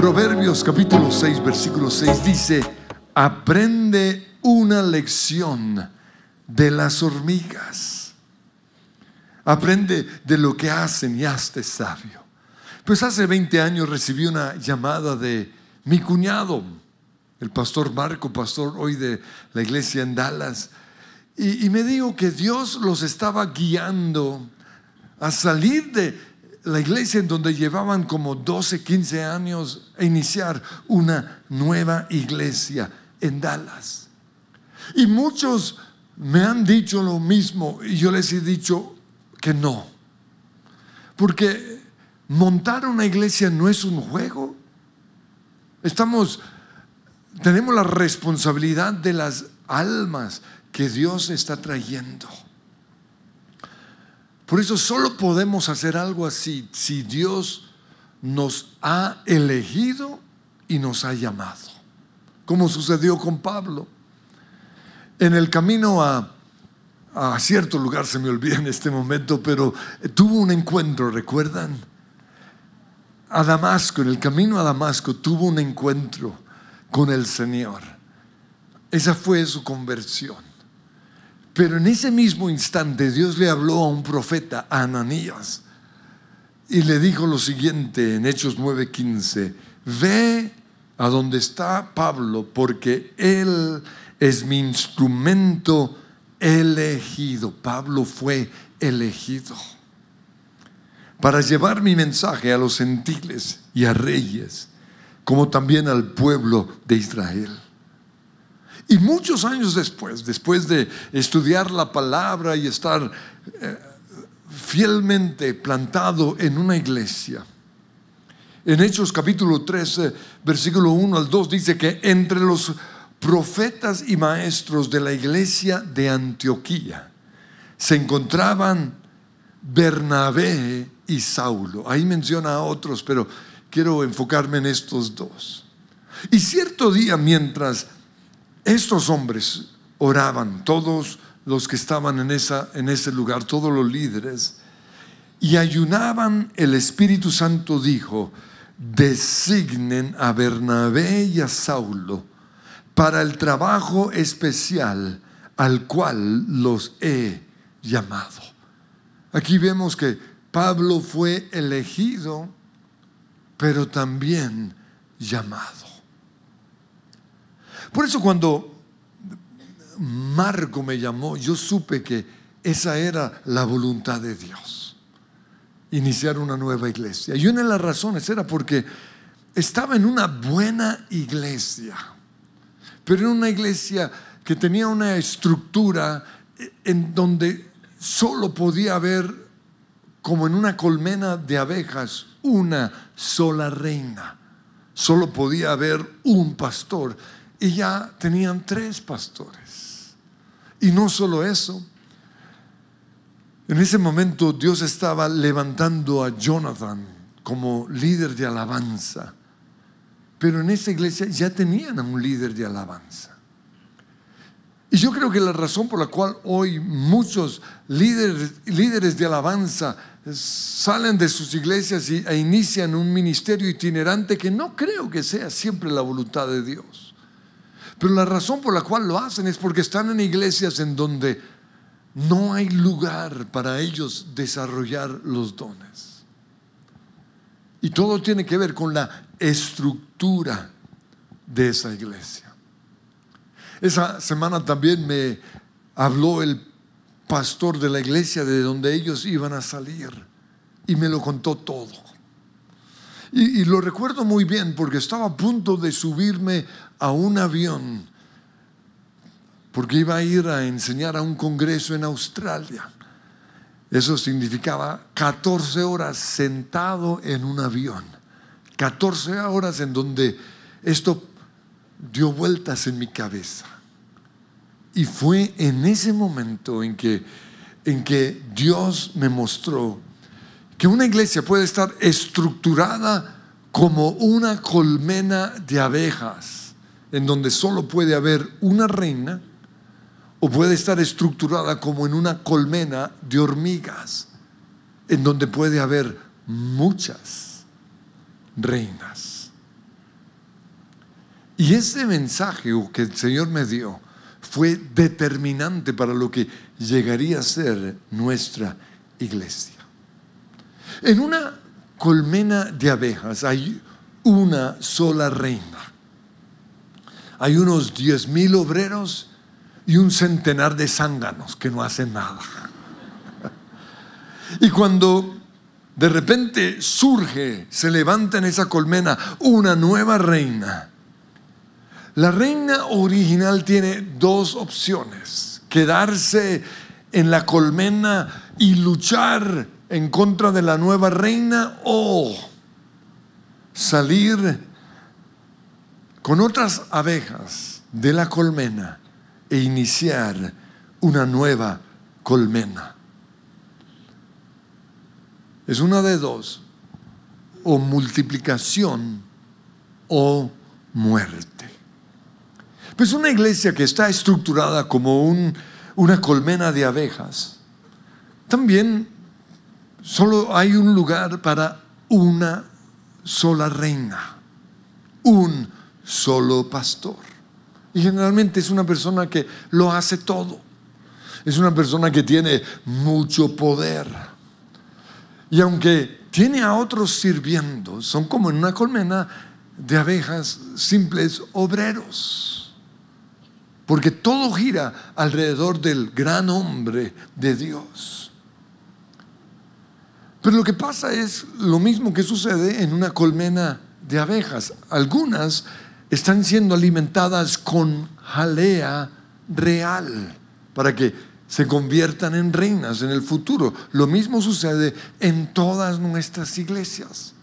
Proverbios capítulo 6, versículo 6 dice, aprende una lección de las hormigas. Aprende de lo que hacen y hazte sabio. Pues hace 20 años recibí una llamada de mi cuñado, el pastor Marco, pastor hoy de la iglesia en Dallas, y, y me dijo que Dios los estaba guiando a salir de, la iglesia en donde llevaban como 12, 15 años a iniciar una nueva iglesia en Dallas. Y muchos me han dicho lo mismo y yo les he dicho que no. Porque montar una iglesia no es un juego. Estamos, tenemos la responsabilidad de las almas que Dios está trayendo. Por eso solo podemos hacer algo así si Dios nos ha elegido y nos ha llamado, como sucedió con Pablo. En el camino a, cierto lugar, se me olvida en este momento, pero tuvo un encuentro, ¿recuerdan? A Damasco, en el camino a Damasco tuvo un encuentro con el Señor. Esa fue su conversión. Pero en ese mismo instante Dios le habló a un profeta, Ananías, y le dijo lo siguiente en Hechos 9:15, ve a donde está Pablo, porque él es mi instrumento elegido. Pablo fue elegido para llevar mi mensaje a los gentiles y a reyes, como también al pueblo de Israel. Y muchos años después, después de estudiar la palabra y estar eh, fielmente plantado en una iglesia, en Hechos capítulo 13, versículo 1 al 2 dice que entre los profetas y maestros de la iglesia de Antioquía se encontraban Bernabé y Saulo. Ahí menciona a otros, pero quiero enfocarme en estos dos. Y cierto día, mientras estos hombres oraban, todos los que estaban en, esa, en ese lugar, todos los líderes, y ayunaban, el Espíritu Santo dijo, designen a Bernabé y a Saulo para el trabajo especial al cual los he llamado. Aquí vemos que Pablo fue elegido, pero también llamado. Por eso cuando Marco me llamó, yo supe que esa era la voluntad de Dios, iniciar una nueva iglesia. Y una de las razones era porque estaba en una buena iglesia, pero en una iglesia que tenía una estructura eh, en donde solo podía haber, como en una colmena de abejas, una sola reina. Solo podía haber un pastor y ya tenían tres pastores. Y no solo eso, en ese momento Dios estaba levantando a Jonathan como líder de alabanza, pero en esa iglesia ya tenían a un líder de alabanza. Y yo creo que la razón por la cual hoy muchos líderes, líderes de alabanza salen de sus iglesias e inician un ministerio itinerante que no creo que sea siempre la voluntad de Dios. Pero la razón por la cual lo hacen es porque están en iglesias en donde no hay lugar para ellos desarrollar los dones. Y todo tiene que ver con la estructura de esa iglesia. Esa semana también me habló el pastor de la iglesia de donde ellos iban a salir y me lo contó todo. Y, lo recuerdo muy bien porque estaba a punto de subirme a un avión porque iba a ir a enseñar a un congreso en Australia. Eso significaba 14 horas sentado en un avión. 14 horas en donde esto dio vueltas en mi cabeza. Y fue en ese momento en que, en que Dios me mostró que una iglesia puede estar estructurada como una colmena de abejas en donde solo puede haber una reina o puede estar estructurada como en una colmena de hormigas, en donde puede haber muchas reinas. Y ese mensaje que el Señor me dio fue determinante para lo que llegaría a ser nuestra iglesia. En una colmena de abejas hay una sola reina hay unos diez mil obreros y un centenar de zánganos que no hacen nada. Y cuando de repente surge, se levanta en esa colmena una nueva reina, la reina original tiene dos opciones, quedarse en la colmena y luchar en contra de la nueva reina o salir con otras abejas de la colmena e iniciar una nueva colmena. Es una de dos, o multiplicación o muerte. Pues una iglesia que está estructurada como una colmena de abejas, también solo hay un lugar para una sola reina, un solo pastor. Y generalmente es una persona que lo hace todo. Es una persona que tiene mucho poder. Y aunque tiene a otros sirviendo, son como en una colmena de abejas simples obreros. Porque todo gira alrededor del gran hombre de Dios. Pero lo que pasa es lo mismo que sucede en una colmena de abejas. Algunas están siendo alimentadas con jalea real para que se conviertan en reinas en el futuro. Lo mismo sucede en todas nuestras iglesias.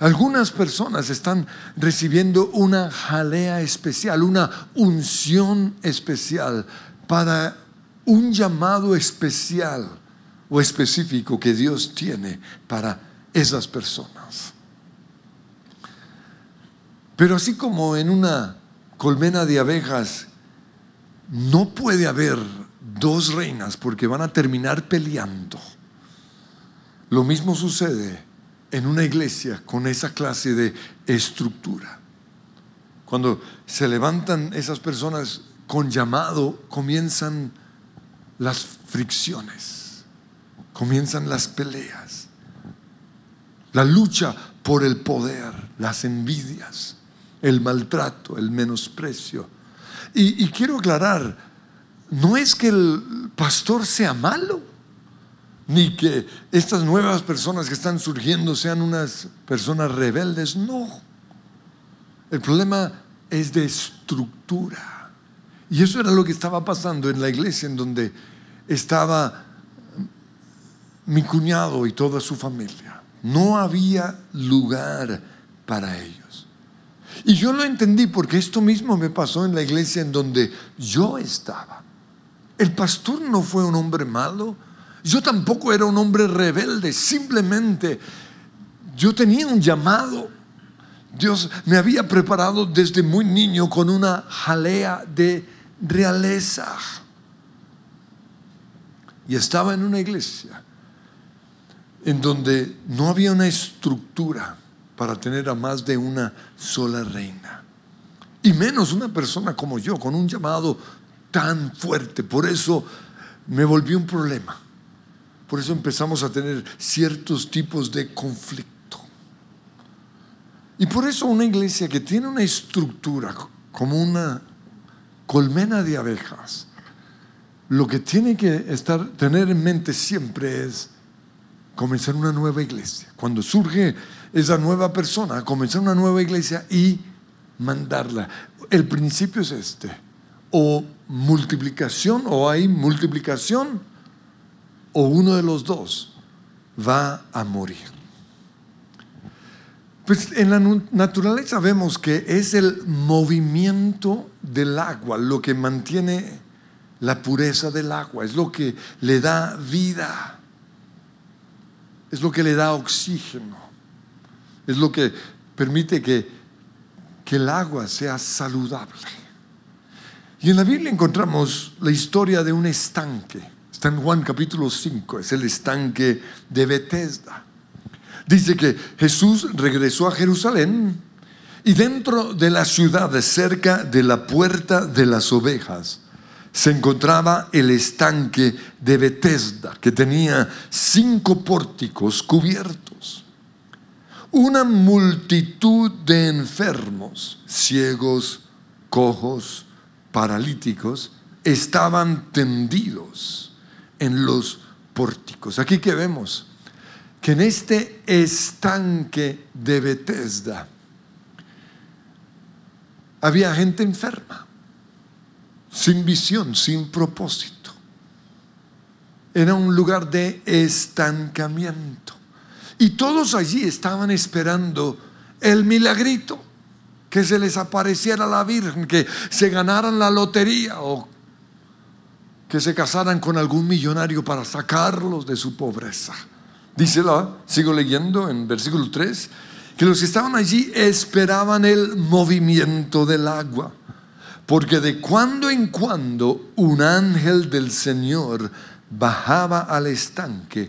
Algunas personas están recibiendo una jalea especial, una unción especial para un llamado especial o específico que Dios tiene para esas personas. Pero así como en una colmena de abejas no puede haber dos reinas porque van a terminar peleando, lo mismo sucede en una iglesia con esa clase de estructura. Cuando se levantan esas personas con llamado, comienzan las fricciones, comienzan las peleas, la lucha por el poder, las envidias el maltrato, el menosprecio. Y, quiero aclarar, no es que el pastor sea malo, ni que estas nuevas personas que están surgiendo sean unas personas rebeldes, no. El problema es de estructura. Y eso era lo que estaba pasando en la iglesia en donde estaba mi cuñado y toda su familia. No había lugar para ellos. Y yo lo entendí porque esto mismo me pasó en la iglesia en donde yo estaba. El pastor no fue un hombre malo, yo tampoco era un hombre rebelde, simplemente yo tenía un llamado. Dios me había preparado desde muy niño con una jalea de realeza. Y estaba en una iglesia en donde no había una estructura para tener a más de una sola reina. Y menos una persona como yo, con un llamado tan fuerte. Por eso me volví un problema. Por eso empezamos a tener ciertos tipos de conflicto. Y por eso una iglesia que tiene una estructura como una colmena de abejas, lo que tiene que estar, tener en mente siempre es comenzar una nueva iglesia. Cuando surge esa nueva persona comenzar una nueva iglesia y mandarla. El principio es este. O multiplicación, o hay multiplicación, o uno de los dos va a morir. Pues en la naturaleza vemos que es el movimiento del agua lo que mantiene la pureza del agua, es lo que le da vida, es lo que le da oxígeno. Es lo que permite que, que el agua sea saludable. Y en la Biblia encontramos la historia de un estanque. Está en Juan capítulo 5, es el estanque de Betesda. Dice que Jesús regresó a Jerusalén y dentro de la ciudad, cerca de la puerta de las ovejas, se encontraba el estanque de Bethesda, que tenía cinco pórticos cubiertos una multitud de enfermos, ciegos, cojos, paralíticos, estaban tendidos en los pórticos. Aquí que vemos que en este estanque de Bethesda había gente enferma, sin visión, sin propósito. Era un lugar de estancamiento. Y todos allí estaban esperando el milagrito, que se les apareciera la Virgen, que se ganaran la lotería o que se casaran con algún millonario para sacarlos de su pobreza. Dice sigo leyendo en versículo 3, que los que estaban allí esperaban el movimiento del agua, porque de cuando en cuando un ángel del Señor bajaba al estanque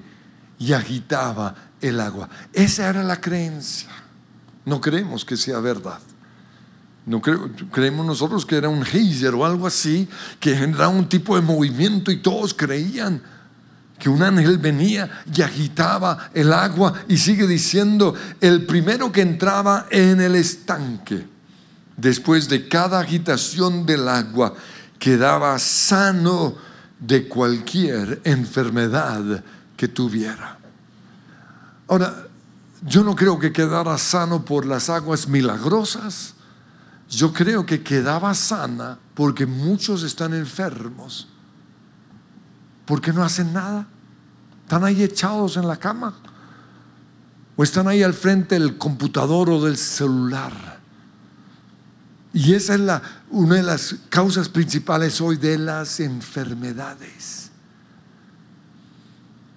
y agitaba el agua. Esa era la creencia. No creemos que sea verdad. No creemos nosotros que era un geyser o algo así, que generaba un tipo de movimiento y todos creían que un ángel venía y agitaba el agua y sigue diciendo, el primero que entraba en el estanque, después de cada agitación del agua, quedaba sano de cualquier enfermedad que tuviera. Ahora, yo no creo que quedara sano por las aguas milagrosas. Yo creo que quedaba sana porque muchos están enfermos. Porque no hacen nada. Están ahí echados en la cama. O están ahí al frente del computador o del celular. Y esa es una de las causas principales hoy de las enfermedades.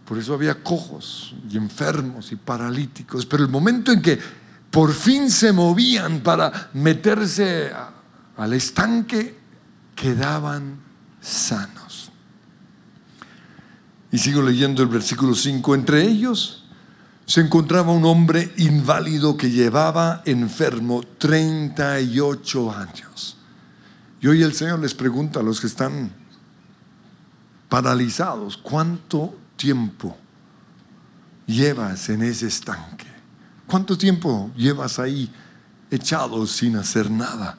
Por eso había cojos y enfermos y paralíticos. Pero el momento en que por fin se movían para meterse al estanque, quedaban sanos. Y sigo leyendo el versículo 5. Entre ellos se encontraba un hombre inválido que llevaba enfermo 38 años. Y hoy el Señor les pregunta a los que están paralizados, ¿cuánto tiempo llevas en ese estanque? ¿Cuánto tiempo llevas ahí echado sin hacer nada?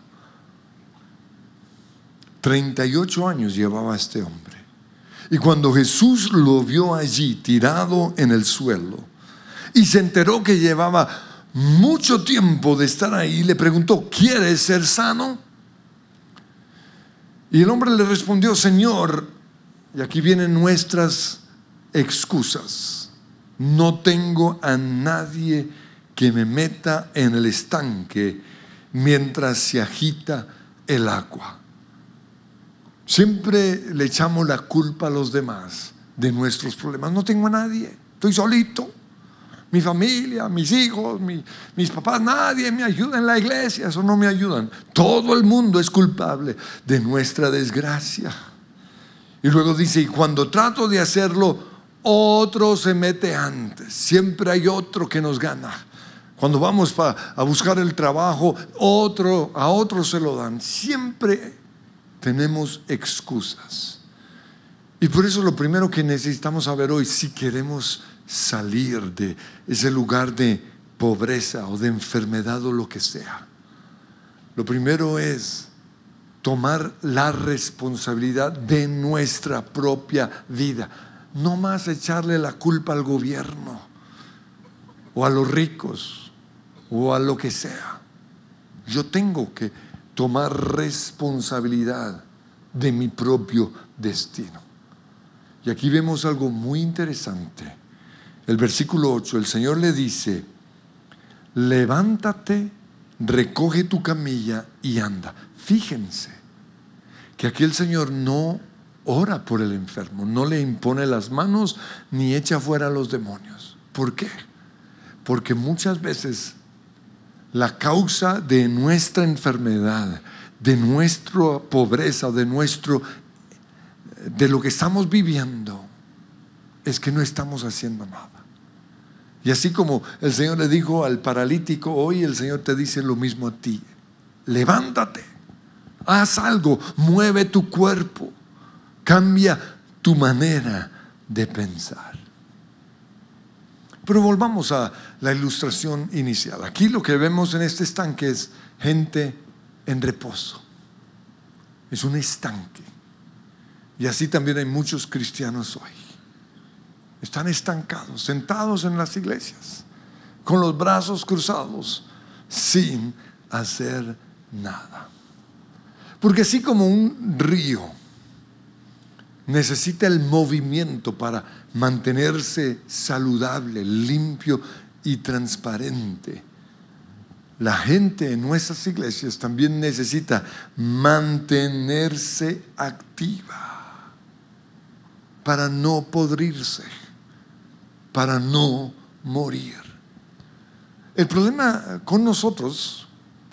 38 años llevaba este hombre. Y cuando Jesús lo vio allí tirado en el suelo y se enteró que llevaba mucho tiempo de estar ahí, le preguntó, ¿quieres ser sano? Y el hombre le respondió, Señor, y aquí vienen nuestras excusas. No tengo a nadie que me meta en el estanque mientras se agita el agua. Siempre le echamos la culpa a los demás de nuestros problemas. No tengo a nadie, estoy solito. Mi familia, mis hijos, mis papás, nadie me ayuda en la iglesia, eso no me ayudan. Todo el mundo es culpable de nuestra desgracia. Y luego dice, y cuando trato de hacerlo otro se mete antes. Siempre hay otro que nos gana. Cuando vamos a buscar el trabajo, otro, a otro se lo dan. Siempre tenemos excusas. Y por eso lo primero que necesitamos saber hoy, si queremos salir de ese lugar de pobreza o de enfermedad o lo que sea, lo primero es tomar la responsabilidad de nuestra propia vida no más echarle la culpa al gobierno o a los ricos o a lo que sea. Yo tengo que tomar responsabilidad de mi propio destino. Y aquí vemos algo muy interesante. El versículo 8, el Señor le dice, levántate, recoge tu camilla y anda. Fíjense que aquí el Señor no ora por el enfermo, no le impone las manos ni echa fuera a los demonios. ¿Por qué? Porque muchas veces la causa de nuestra enfermedad, de nuestra pobreza, de nuestro de lo que estamos viviendo es que no estamos haciendo nada. Y así como el Señor le dijo al paralítico, hoy el Señor te dice lo mismo a ti. Levántate, haz algo, mueve tu cuerpo. Cambia tu manera de pensar. Pero volvamos a la ilustración inicial. Aquí lo que vemos en este estanque es gente en reposo. Es un estanque. Y así también hay muchos cristianos hoy. Están estancados, sentados en las iglesias, con los brazos cruzados, sin hacer nada. Porque así como un río necesita el movimiento para mantenerse saludable, limpio y transparente. La gente en nuestras iglesias también necesita mantenerse activa para no podrirse, para no morir. El problema con nosotros,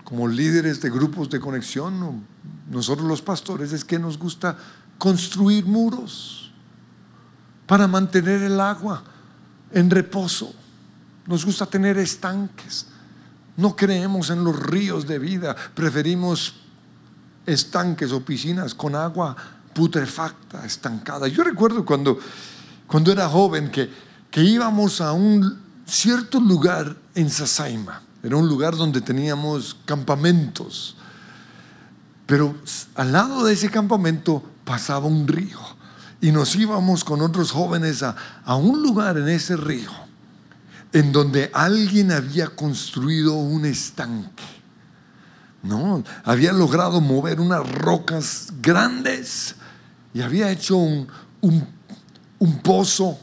como líderes de grupos de conexión, nosotros los pastores, es que nos gusta construir muros para mantener el agua en reposo. Nos gusta tener estanques. No creemos en los ríos de vida. Preferimos estanques o piscinas con agua putrefacta, estancada. Yo recuerdo cuando, cuando era joven que, que íbamos a un cierto lugar en Sasaima. Era un lugar donde teníamos campamentos. Pero al lado de ese campamento pasaba un río y nos íbamos con otros jóvenes a, un lugar en ese río en donde alguien había construido un estanque. No, había logrado mover unas rocas grandes y había hecho un, pozo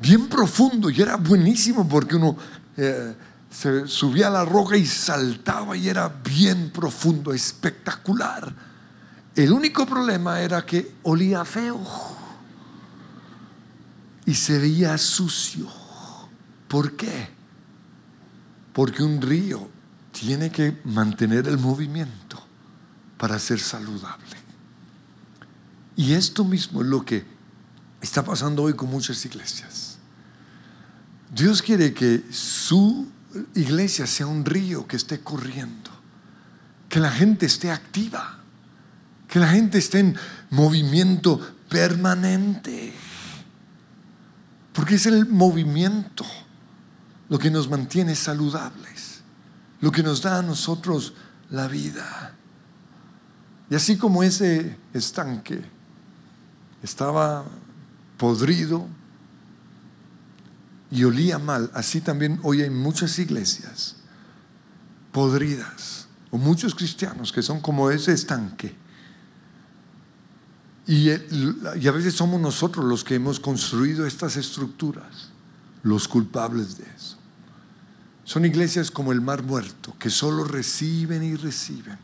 bien profundo y era buenísimo porque uno eh, se subía a la roca y saltaba y era bien profundo, espectacular. El único problema era que olía feo y se veía sucio. ¿Por qué? Porque un río tiene que mantener el movimiento para ser saludable. Y esto mismo es lo que está pasando hoy con muchas iglesias. Dios quiere que su iglesia sea un río que esté corriendo, que la gente esté activa que la gente esté en movimiento permanente. Porque es el movimiento lo que nos mantiene saludables, lo que nos da a nosotros la vida. Y así como ese estanque estaba podrido y olía mal, así también hoy hay muchas iglesias podridas o muchos cristianos que son como ese estanque eh, y, a veces somos nosotros los que hemos construido estas estructuras, los culpables de eso. Son iglesias como el mar muerto, que solo reciben y reciben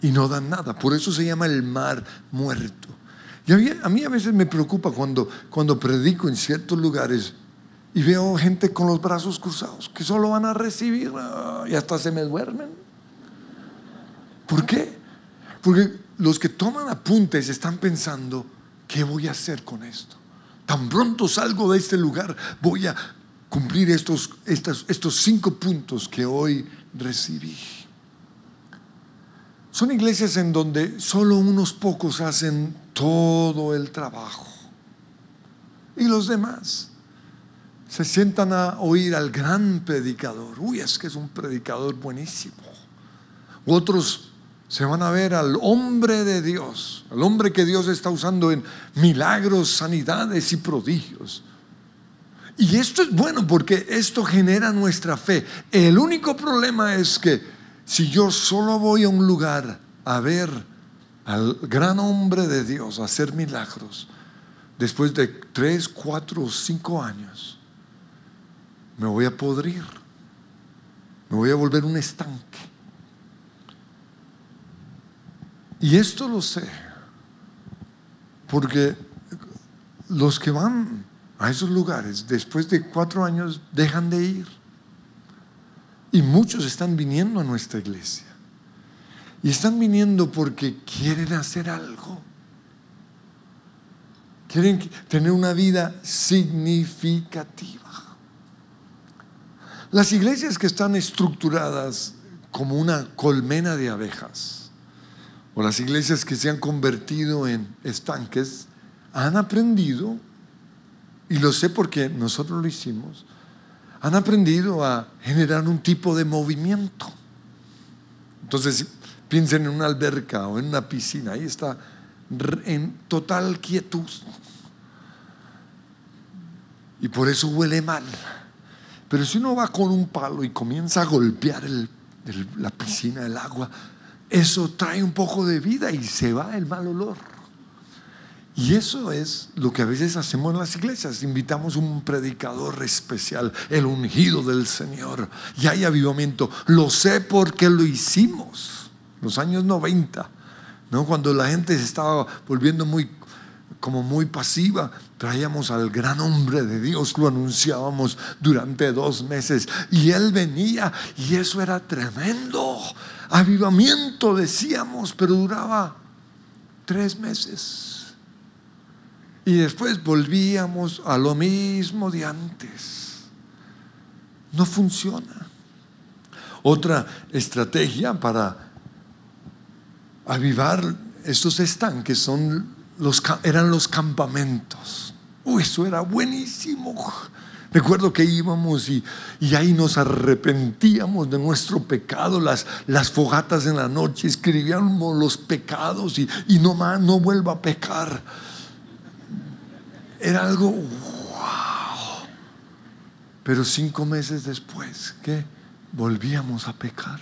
y no dan nada. Por eso se llama el mar muerto. Y a mí, a, mí a veces me preocupa cuando, cuando predico en ciertos lugares y veo gente con los brazos cruzados, que solo van a recibir ah, y hasta se me duermen. ¿Por qué? Porque los que toman apuntes están pensando, ¿qué voy a hacer con esto? Tan pronto salgo de este lugar, voy a cumplir estos, estos cinco puntos que hoy recibí. Son iglesias en donde solo unos pocos hacen todo el trabajo. Y los demás se sientan a oír al gran predicador. Uy, es que es un predicador buenísimo. U otros se van a ver al hombre de Dios, al hombre que Dios está usando en milagros, sanidades y prodigios. Y esto es bueno porque esto genera nuestra fe. El único problema es que si yo solo voy a un lugar a ver al gran hombre de Dios hacer milagros, después de tres, cuatro o cinco años, me voy a podrir, me voy a volver un estanque Y esto lo sé, porque los que van a esos lugares después de cuatro años dejan de ir. Y muchos están viniendo a nuestra iglesia. Y están viniendo porque quieren hacer algo. Quieren tener una vida significativa. Las iglesias que están estructuradas como una colmena de abejas o las iglesias que se han convertido en estanques, han aprendido, y lo sé porque nosotros lo hicimos, han aprendido a generar un tipo de movimiento. Entonces, piensen en una alberca o en una piscina, ahí está en total quietud. Y por eso huele mal. Pero si uno va con un palo y comienza a golpear la piscina, el agua, eso trae un poco de vida y se va el mal olor. Y eso es lo que a veces hacemos en las iglesias. Invitamos un predicador especial, el ungido del Señor, y hay avivamiento. Lo sé porque lo hicimos, los años 90, ¿no? cuando la gente se estaba volviendo muy como muy pasiva. Traíamos al gran hombre de Dios, lo anunciábamos durante dos meses y él venía y eso era tremendo. Avivamiento decíamos, pero duraba tres meses. Y después volvíamos a lo mismo de antes. No funciona. Otra estrategia para avivar estos estanques son eran los campamentos. Uy, eso era buenísimo. Recuerdo que íbamos y, ahí nos arrepentíamos de nuestro pecado, las, las fogatas en la noche, escribíamos los pecados y, y no más, no vuelva a pecar. Era algo wow. Pero cinco meses después, ¿qué? Volvíamos a pecar.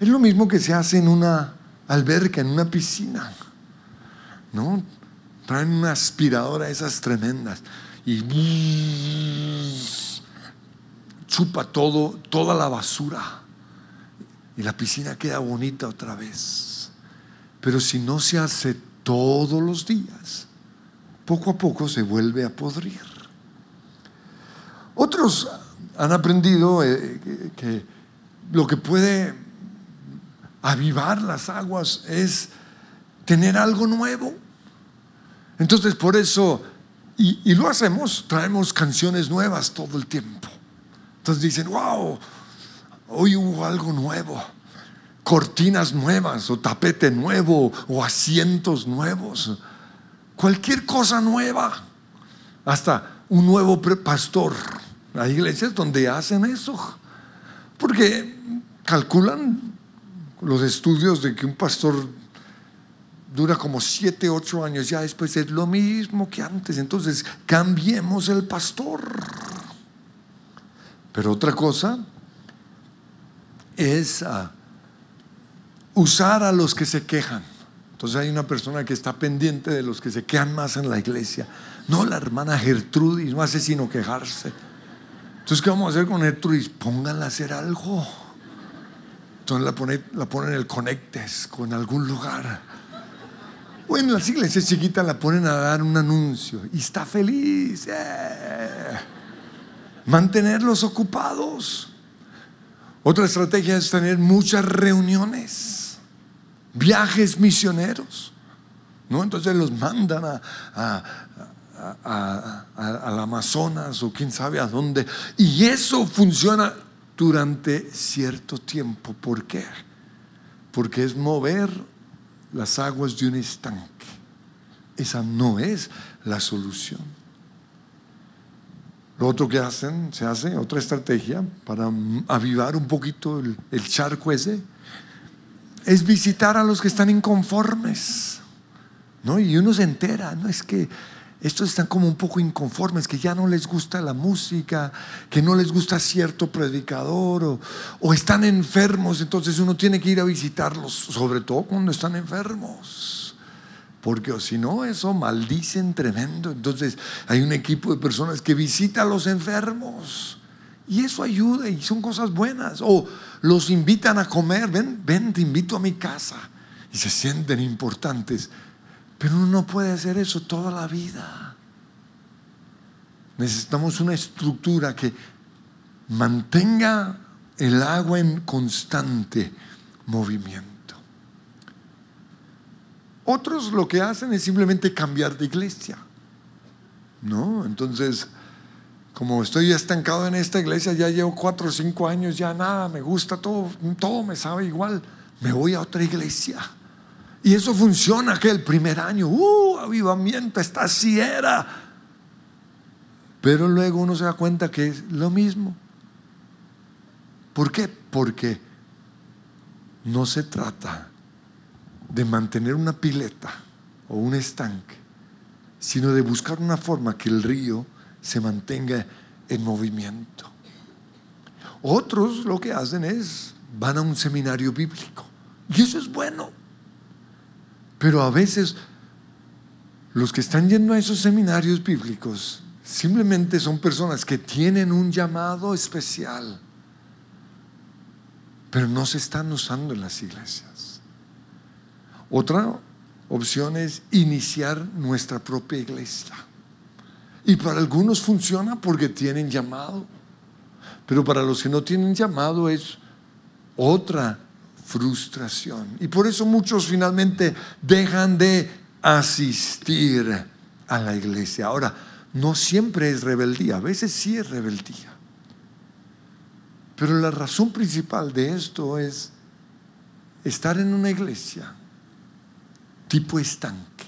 Es lo mismo que se hace en una alberca, en una piscina. ¿no? Traen una aspiradora, esas tremendas, y chupa todo, toda la basura. Y la piscina queda bonita otra vez. Pero si no se hace todos los días, poco a poco se vuelve a podrir. Otros han aprendido eh, que lo que puede avivar las aguas es tener algo nuevo. Entonces, por eso, y, y lo hacemos, traemos canciones nuevas todo el tiempo. Entonces dicen, wow, hoy hubo algo nuevo cortinas nuevas o tapete nuevo o asientos nuevos, cualquier cosa nueva, hasta un nuevo pastor. Hay iglesias donde hacen eso, porque calculan los estudios de que un pastor dura como 7, 8 años, ya después es lo mismo que antes. Entonces, cambiemos el pastor. Pero otra cosa es ah, usar a los que se quejan. Entonces hay una persona que está pendiente de los que se quejan más en la iglesia. No, la hermana Gertrudis no hace sino quejarse. Entonces, ¿qué vamos a hacer con Gertrudis? Pónganla a hacer algo. Entonces la ponen la pone en el conectes con algún lugar bueno, las iglesias chiquitas la ponen a dar un anuncio y está feliz. Eh. Mantenerlos ocupados. Otra estrategia es tener muchas reuniones, viajes misioneros. ¿no? Entonces los mandan al Amazonas o quién sabe a dónde. Y eso funciona durante cierto tiempo. ¿Por qué? Porque es mover las aguas de un estanque. Esa no es la solución. Lo otro que hacen, se hace otra estrategia para avivar un poquito el, charco ese, es visitar a los que están inconformes. ¿no? Y uno se entera, no es que estos están como un poco inconformes, que ya no les gusta la música, que no les gusta cierto predicador, o, están enfermos, entonces uno tiene que ir a visitarlos, sobre todo cuando están enfermos, porque si no, eso maldicen tremendo. Entonces hay un equipo de personas que visita a los enfermos. Y eso ayuda y son cosas buenas. O los invitan a comer, ven, ven, te invito a mi casa. Y se sienten importantes pero uno no puede hacer eso toda la vida. Necesitamos una estructura que mantenga el agua en constante movimiento. Otros lo que hacen es simplemente cambiar de iglesia. ¿No? Entonces, como estoy estancado en esta iglesia, ya llevo cuatro o cinco años, ya nada, me gusta todo, todo me sabe igual, me voy a otra iglesia. Y eso funciona que el primer año, ¡uh! Avivamiento, está así era. Pero luego uno se da cuenta que es lo mismo. ¿Por qué? Porque no se trata de mantener una pileta o un estanque, sino de buscar una forma que el río se mantenga en movimiento. Otros lo que hacen es van a un seminario bíblico. Y eso es bueno. Pero a veces los que están yendo a esos seminarios bíblicos simplemente son personas que tienen un llamado especial, pero no se están usando en las iglesias. Otra opción es iniciar nuestra propia iglesia. Y para algunos funciona porque tienen llamado, pero para los que no tienen llamado es otra frustración. Y por eso muchos finalmente dejan de asistir a la iglesia. Ahora, no siempre es rebeldía, a veces sí es rebeldía. Pero la razón principal de esto es estar en una iglesia tipo estanque,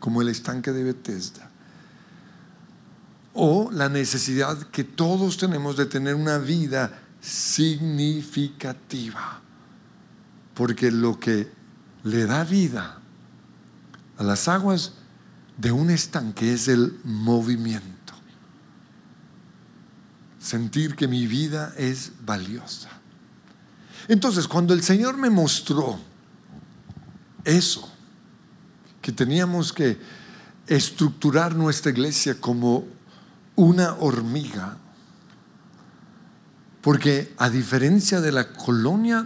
como el estanque de Bethesda. O la necesidad que todos tenemos de tener una vida significativa. Porque lo que le da vida a las aguas de un estanque es el movimiento. Sentir que mi vida es valiosa. Entonces, cuando el Señor me mostró eso, que teníamos que estructurar nuestra iglesia como una hormiga, porque a diferencia de la colonia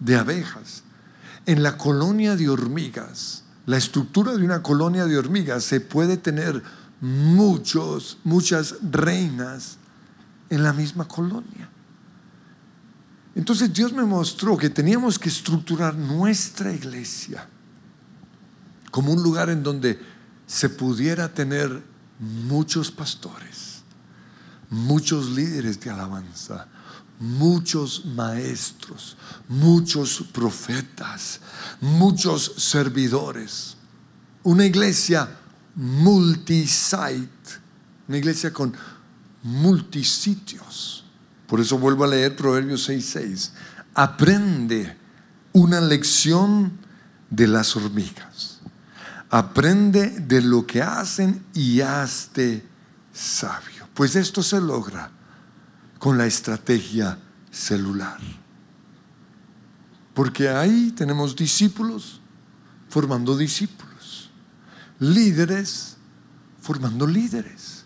de abejas. En la colonia de hormigas, la estructura de una colonia de hormigas se puede tener muchos, muchas reinas en la misma colonia. Entonces Dios me mostró que teníamos que estructurar nuestra iglesia como un lugar en donde se pudiera tener muchos pastores, muchos líderes de alabanza, muchos maestros, muchos profetas, muchos servidores. Una iglesia multisite, una iglesia con multisitios. Por eso vuelvo a leer Proverbios 6:6. Aprende una lección de las hormigas. Aprende de lo que hacen y hazte sabio. Pues esto se logra con la estrategia celular. Porque ahí tenemos discípulos formando discípulos, líderes formando líderes,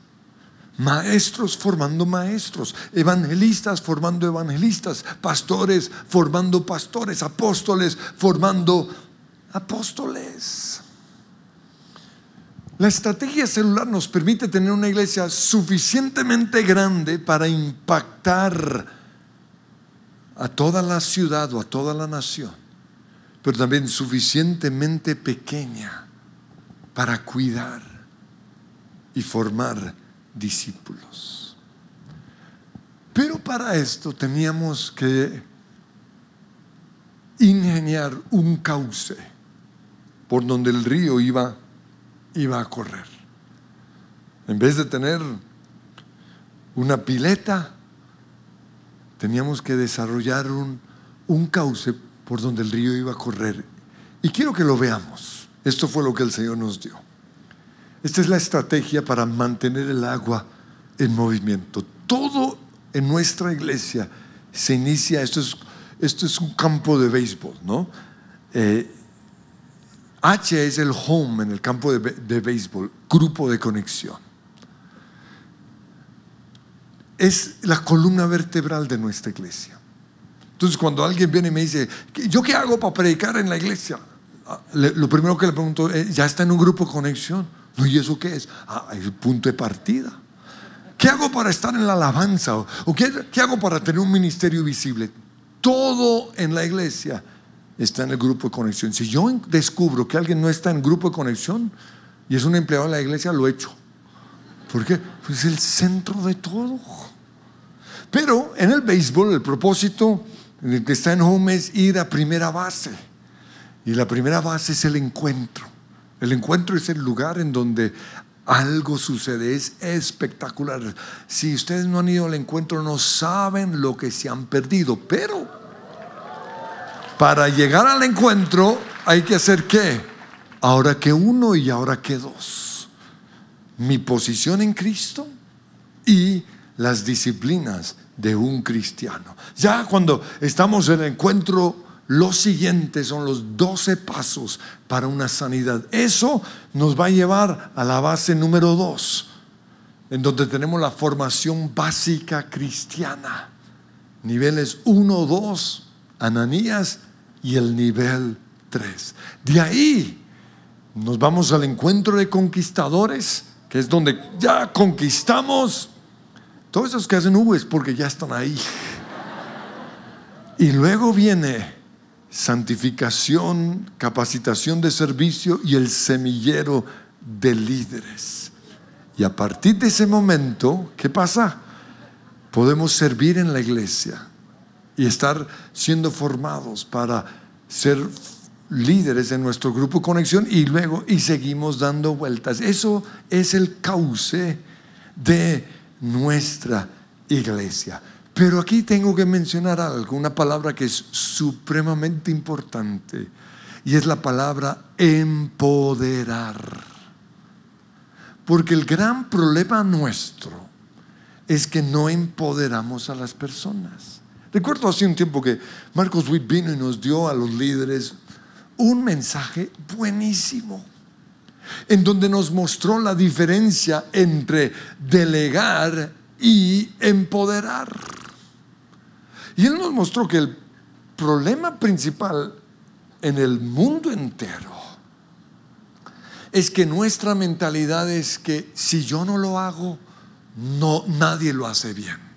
maestros formando maestros, evangelistas formando evangelistas, pastores formando pastores, apóstoles formando apóstoles. La estrategia celular nos permite tener una iglesia suficientemente grande para impactar a toda la ciudad o a toda la nación, pero también suficientemente pequeña para cuidar y formar discípulos. Pero para esto teníamos que ingeniar un cauce por donde el río iba iba a correr. En vez de tener una pileta, teníamos que desarrollar un, cauce por donde el río iba a correr. Y quiero que lo veamos. Esto fue lo que el Señor nos dio. Esta es la estrategia para mantener el agua en movimiento. Todo en nuestra iglesia se inicia, esto es, esto es un campo de béisbol, ¿no? Eh, H es el home en el campo de, de béisbol, grupo de conexión. Es la columna vertebral de nuestra iglesia. Entonces cuando alguien viene y me dice, ¿yo qué hago para predicar en la iglesia? Ah, lo primero que le pregunto es, eh, ¿ya está en un grupo de conexión? No, ¿y eso qué es? Ah, el punto de partida. ¿Qué hago para estar en la alabanza? ¿O qué hago para tener un ministerio visible? Todo en la iglesia está en el grupo de conexión. Si yo descubro que alguien no está en grupo de conexión y es un empleado de la iglesia, lo echo. ¿Por qué? Pues es el centro de todo. Pero en el béisbol el propósito el que está en home es ir a primera base. Y la primera base es el encuentro. El encuentro es el lugar en donde algo sucede, es espectacular. Si ustedes no han ido al encuentro, no saben lo que se han perdido, pero para llegar al encuentro hay que hacer qué? Ahora que uno y ahora que dos. Mi posición en Cristo y las disciplinas de un cristiano. Ya cuando estamos en el encuentro, lo siguiente son los 12 pasos para una sanidad. Eso nos va a llevar a la base número dos, en donde tenemos la formación básica cristiana. Niveles uno, dos, Ananías y el nivel 3. De ahí nos vamos al encuentro de conquistadores, que es donde ya conquistamos. Todos esos que hacen uves porque ya están ahí. Y luego viene santificación, capacitación de servicio y el semillero de líderes. Y a partir de ese momento, ¿qué pasa? Podemos servir en la iglesia, y estar siendo formados para ser líderes en nuestro grupo conexión y luego y seguimos dando vueltas. Eso es el cauce de nuestra iglesia. Pero aquí tengo que mencionar algo, una palabra que es supremamente importante y es la palabra empoderar. Porque el gran problema nuestro es que no empoderamos a las personas. Recuerdo hace un tiempo que Marcos Witt vino y nos dio a los líderes un mensaje buenísimo, en donde nos mostró la diferencia entre delegar y empoderar. Y él nos mostró que el problema principal en el mundo entero es que nuestra mentalidad es que si yo no lo hago, no nadie lo hace bien.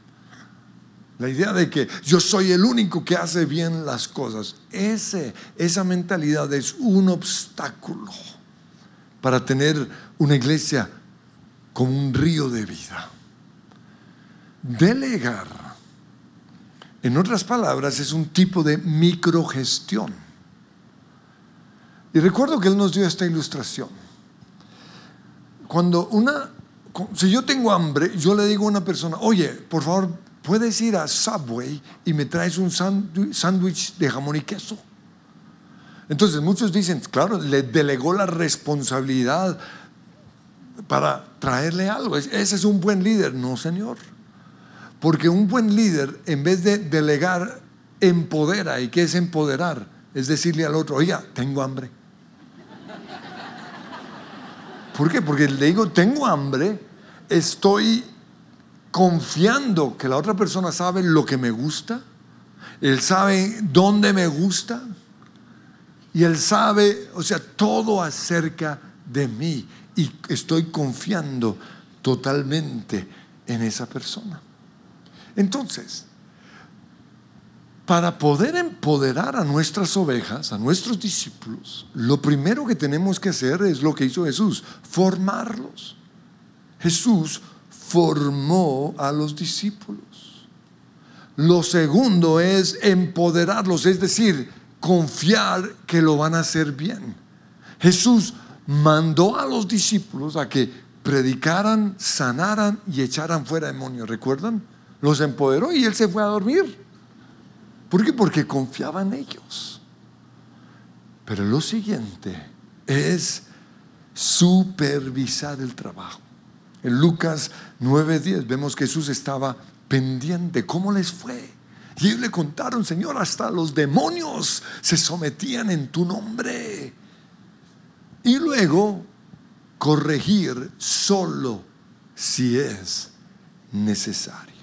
La idea de que yo soy el único que hace bien las cosas. Ese, esa mentalidad es un obstáculo para tener una iglesia como un río de vida. Delegar, en otras palabras, es un tipo de microgestión. Y recuerdo que él nos dio esta ilustración. Cuando una, si yo tengo hambre, yo le digo a una persona, oye, por favor, puedes ir a Subway y me traes un sándwich de jamón y queso. Entonces muchos dicen, claro, le delegó la responsabilidad para traerle algo. Ese es un buen líder. No, señor. Porque un buen líder, en vez de delegar, empodera. ¿Y qué es empoderar? Es decirle al otro, oiga, tengo hambre. ¿Por qué? Porque le digo, tengo hambre, estoy confiando que la otra persona sabe lo que me gusta, él sabe dónde me gusta y él sabe, o sea, todo acerca de mí y estoy confiando totalmente en esa persona. Entonces, para poder empoderar a nuestras ovejas, a nuestros discípulos, lo primero que tenemos que hacer es lo que hizo Jesús, formarlos. Jesús formó a los discípulos. Lo segundo es empoderarlos, es decir, confiar que lo van a hacer bien. Jesús mandó a los discípulos a que predicaran, sanaran y echaran fuera demonios, ¿recuerdan? Los empoderó y él se fue a dormir. ¿Por qué? Porque confiaba en ellos. Pero lo siguiente es supervisar el trabajo. En Lucas 9:10 vemos que Jesús estaba pendiente. ¿Cómo les fue? Y le contaron, Señor, hasta los demonios se sometían en tu nombre. Y luego, corregir solo si es necesario.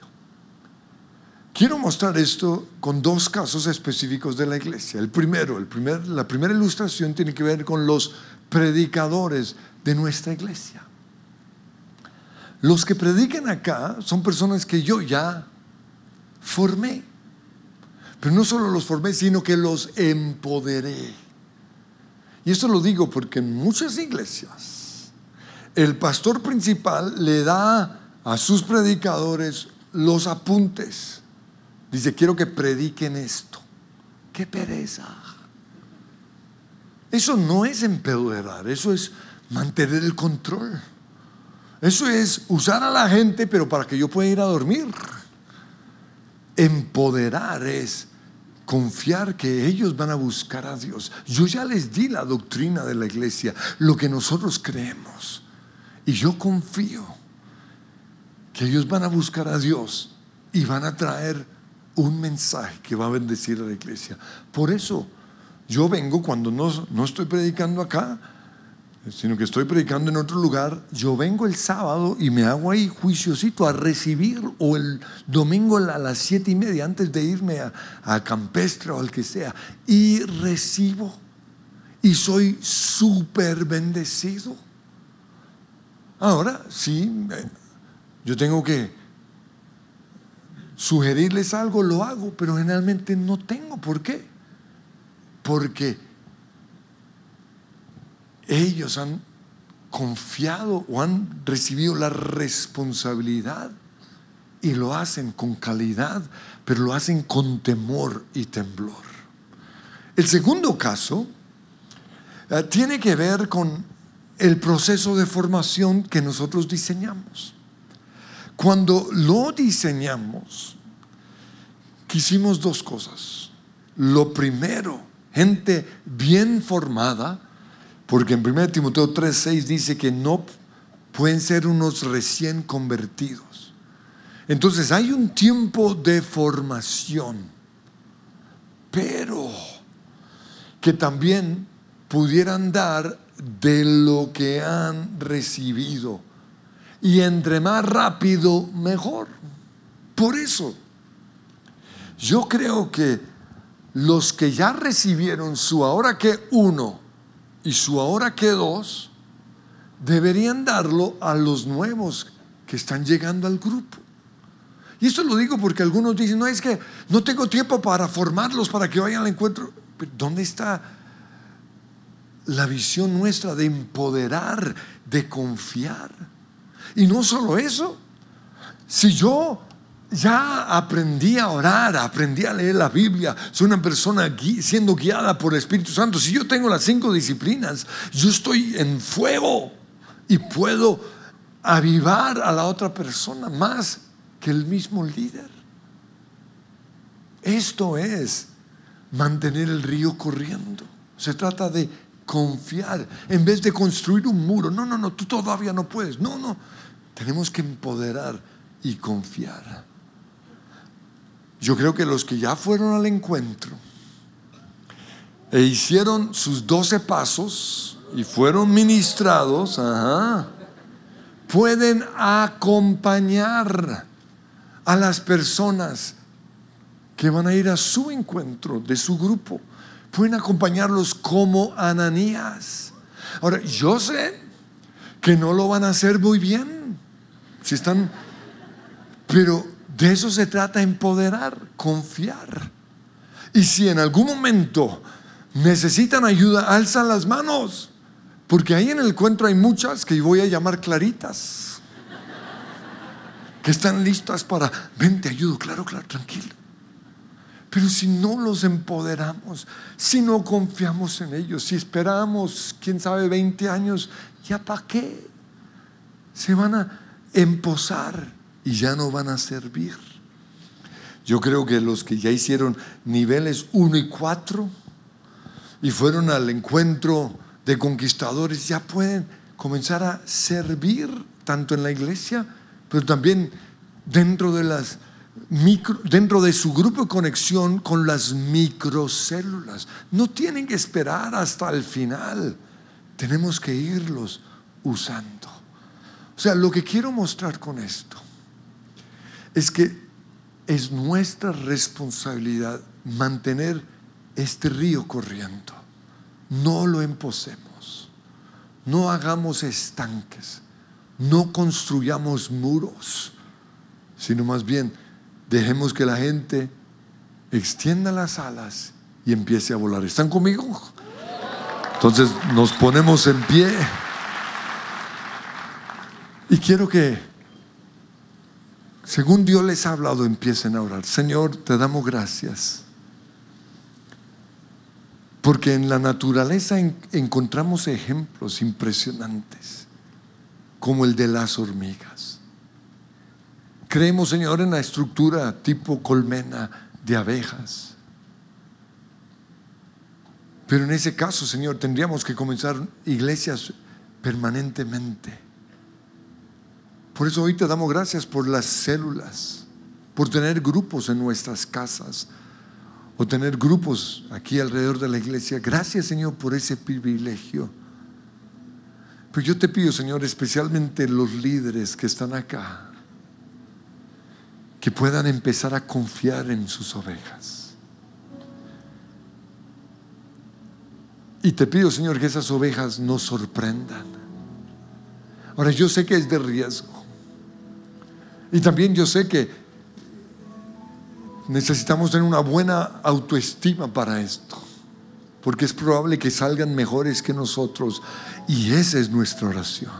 Quiero mostrar esto con dos casos específicos de la iglesia. El primero, el primer, la primera ilustración tiene que ver con los predicadores de nuestra iglesia. Los que predican acá son personas que yo ya formé. Pero no solo los formé, sino que los empoderé. Y esto lo digo porque en muchas iglesias el pastor principal le da a sus predicadores los apuntes. Dice, quiero que prediquen esto. ¡Qué pereza! Eso no es empoderar, eso es mantener el control. Eso es usar a la gente, pero para que yo pueda ir a dormir. Empoderar es confiar que ellos van a buscar a Dios. Yo ya les di la doctrina de la iglesia, lo que nosotros creemos. Y yo confío que ellos van a buscar a Dios y van a traer un mensaje que va a bendecir a la iglesia. Por eso yo vengo cuando no, estoy predicando acá, sino que estoy predicando en otro lugar, yo vengo el sábado y me hago ahí juiciosito a recibir, o el domingo a las siete y media antes de irme a, a Campestre o al que sea, y recibo y soy súper bendecido. Ahora, sí, eh, yo tengo que sugerirles algo, lo hago, pero generalmente no tengo. ¿Por qué? Porque ellos han confiado o han recibido la responsabilidad y lo hacen con calidad, pero lo hacen con temor y temblor. El segundo caso eh, tiene que ver con el proceso de formación que nosotros diseñamos. Cuando lo diseñamos, quisimos dos cosas. Lo primero, gente bien formada, porque en 1 Timoteo 3:6 dice que no pueden ser unos recién convertidos. Entonces hay un tiempo de formación, pero que también pudieran dar de lo que han recibido. Y entre más rápido, mejor. Por eso, yo creo que los que ya recibieron su ahora que uno, y su ahora que dos deberían darlo a los nuevos que están llegando al grupo. Y esto lo digo porque algunos dicen, no, es que no tengo tiempo para formarlos, para que vayan al encuentro. ¿Dónde está la visión nuestra de empoderar, de confiar? Y no solo eso, si yo ya aprendí a orar, aprendí a leer la Biblia, soy una persona siendo guiada por el Espíritu Santo. Si yo tengo las cinco disciplinas, yo estoy en fuego y puedo avivar a la otra persona más que el mismo líder. Esto es mantener el río corriendo. Se trata de confiar en vez de construir un muro. No, no, no, tú todavía no puedes. No, no. Tenemos que empoderar y confiar. Yo creo que los que ya fueron al encuentro e hicieron sus doce pasos y fueron ministrados, pueden acompañar a las personas que van a ir a su encuentro, de su grupo. Pueden acompañarlos como Ananías. Ahora, yo sé que no lo van a hacer muy bien, si están, pero de eso se trata empoderar, confiar. Y si en algún momento necesitan ayuda, alzan las manos. Porque ahí en el encuentro hay muchas que voy a llamar claritas. Que están listas para, ven, te ayudo, claro, claro, tranquilo. Pero si no los empoderamos, si no confiamos en ellos, si esperamos, quién sabe, 20 años, ¿ya para qué? Se van a emposar y ya no van a servir. Yo creo que los que ya hicieron niveles 1 y 4 y fueron al encuentro de conquistadores ya pueden comenzar a servir tanto en la iglesia, pero también dentro de las Micro, dentro de su grupo de conexión con las microcélulas. No tienen que esperar hasta el final. Tenemos que irlos usando. O sea, lo que quiero mostrar con esto es que es nuestra responsabilidad mantener este río corriendo. No lo emposemos no hagamos estanques, no construyamos muros, sino más bien dejemos que la gente extienda las alas y empiece a volar. ¿Están conmigo? Entonces nos ponemos en pie. Y quiero que según Dios les ha hablado, empiecen a orar. Señor, te damos gracias. Porque en la naturaleza encontramos ejemplos impresionantes, como el de las hormigas. Creemos, Señor, en la estructura tipo colmena de abejas. Pero en ese caso, Señor, tendríamos que comenzar iglesias permanentemente por eso hoy te damos gracias por las células, por tener grupos en nuestras casas o tener grupos aquí alrededor de la iglesia. Gracias Señor por ese privilegio. Pero yo te pido, Señor, especialmente los líderes que están acá, que puedan empezar a confiar en sus ovejas. Y te pido, Señor, que esas ovejas no sorprendan. Ahora, yo sé que es de riesgo. Y también yo sé que necesitamos tener una buena autoestima para esto, porque es probable que salgan mejores que nosotros. Y esa es nuestra oración.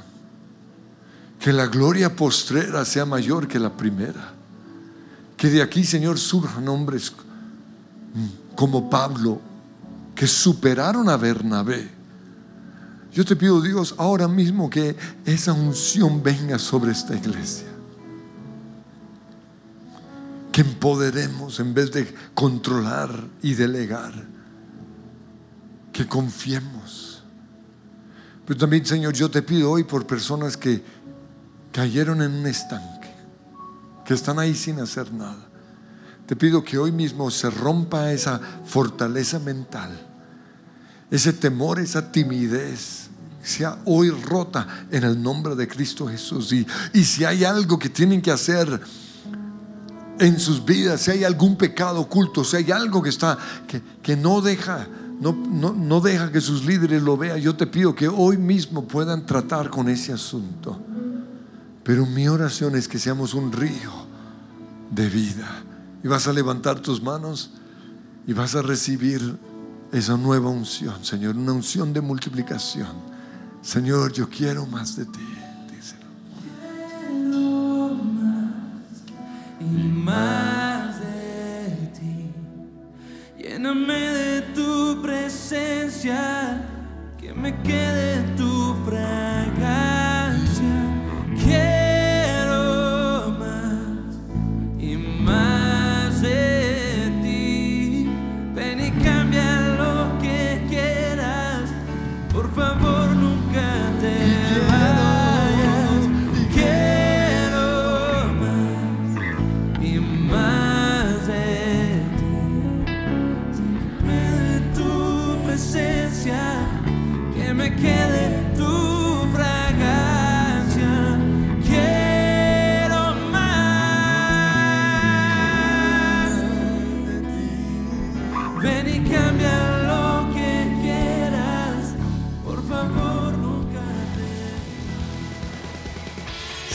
Que la gloria postrera sea mayor que la primera. Que de aquí, Señor, surjan hombres como Pablo, que superaron a Bernabé. Yo te pido, Dios, ahora mismo que esa unción venga sobre esta iglesia que empoderemos en vez de controlar y delegar, que confiemos. Pero también, Señor, yo te pido hoy por personas que cayeron en un estanque, que están ahí sin hacer nada. Te pido que hoy mismo se rompa esa fortaleza mental, ese temor, esa timidez, sea hoy rota en el nombre de Cristo Jesús. Y, y si hay algo que tienen que hacer, en sus vidas, si hay algún pecado oculto, si hay algo que está, que, que no deja. No, no, no deja que sus líderes lo vean. Yo te pido que hoy mismo puedan tratar con ese asunto. Pero mi oración es que seamos un río de vida. Y vas a levantar tus manos y vas a recibir esa nueva unción, Señor, una unción de multiplicación. Señor, yo quiero más de ti. quede